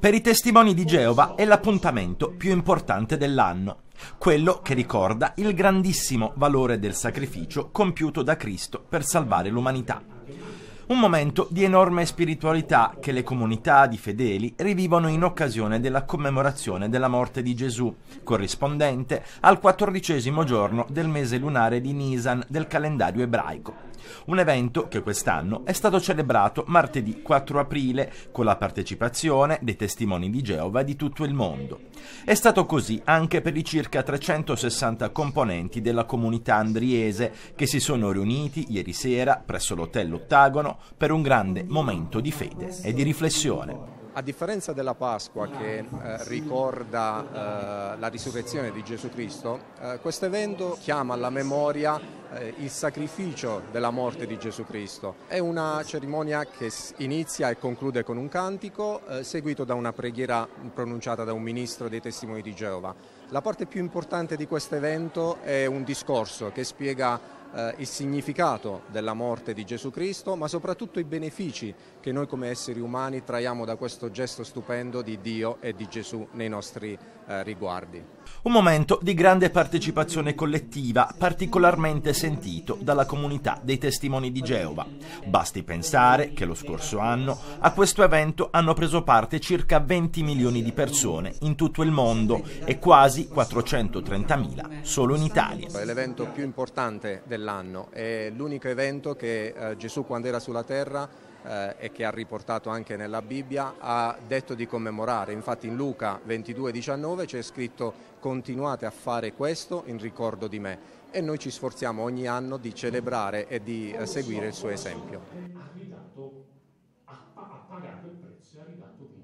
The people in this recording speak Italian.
Per i testimoni di Geova è l'appuntamento più importante dell'anno, quello che ricorda il grandissimo valore del sacrificio compiuto da Cristo per salvare l'umanità. Un momento di enorme spiritualità che le comunità di fedeli rivivono in occasione della commemorazione della morte di Gesù, corrispondente al quattordicesimo giorno del mese lunare di Nisan del calendario ebraico. Un evento che quest'anno è stato celebrato martedì 4 aprile con la partecipazione dei testimoni di Geova di tutto il mondo. È stato così anche per i circa 360 componenti della comunità andriese che si sono riuniti ieri sera presso l'Hotel Ottagono per un grande momento di fede e di riflessione. A differenza della Pasqua che eh, ricorda eh, la risurrezione di Gesù Cristo, eh, questo evento chiama alla memoria eh, il sacrificio della morte di Gesù Cristo. È una cerimonia che inizia e conclude con un cantico eh, seguito da una preghiera pronunciata da un ministro dei testimoni di Geova. La parte più importante di questo evento è un discorso che spiega eh, il significato della morte di Gesù Cristo, ma soprattutto i benefici che noi come esseri umani traiamo da questo gesto stupendo di Dio e di Gesù nei nostri eh, riguardi. Un momento di grande partecipazione collettiva, particolarmente sentito dalla comunità dei testimoni di Geova. Basti pensare che lo scorso anno a questo evento hanno preso parte circa 20 milioni di persone in tutto il mondo e quasi 430.000 solo in Italia. È l'evento più importante dell'anno, è l'unico evento che eh, Gesù quando era sulla terra eh, e che ha riportato anche nella Bibbia, ha detto di commemorare. Infatti in Luca 22,19 c'è scritto continuate a fare questo in ricordo di me e noi ci sforziamo ogni anno di celebrare e di eh, seguire il suo esempio. Ha ha pagato il prezzo e ha ridato vita.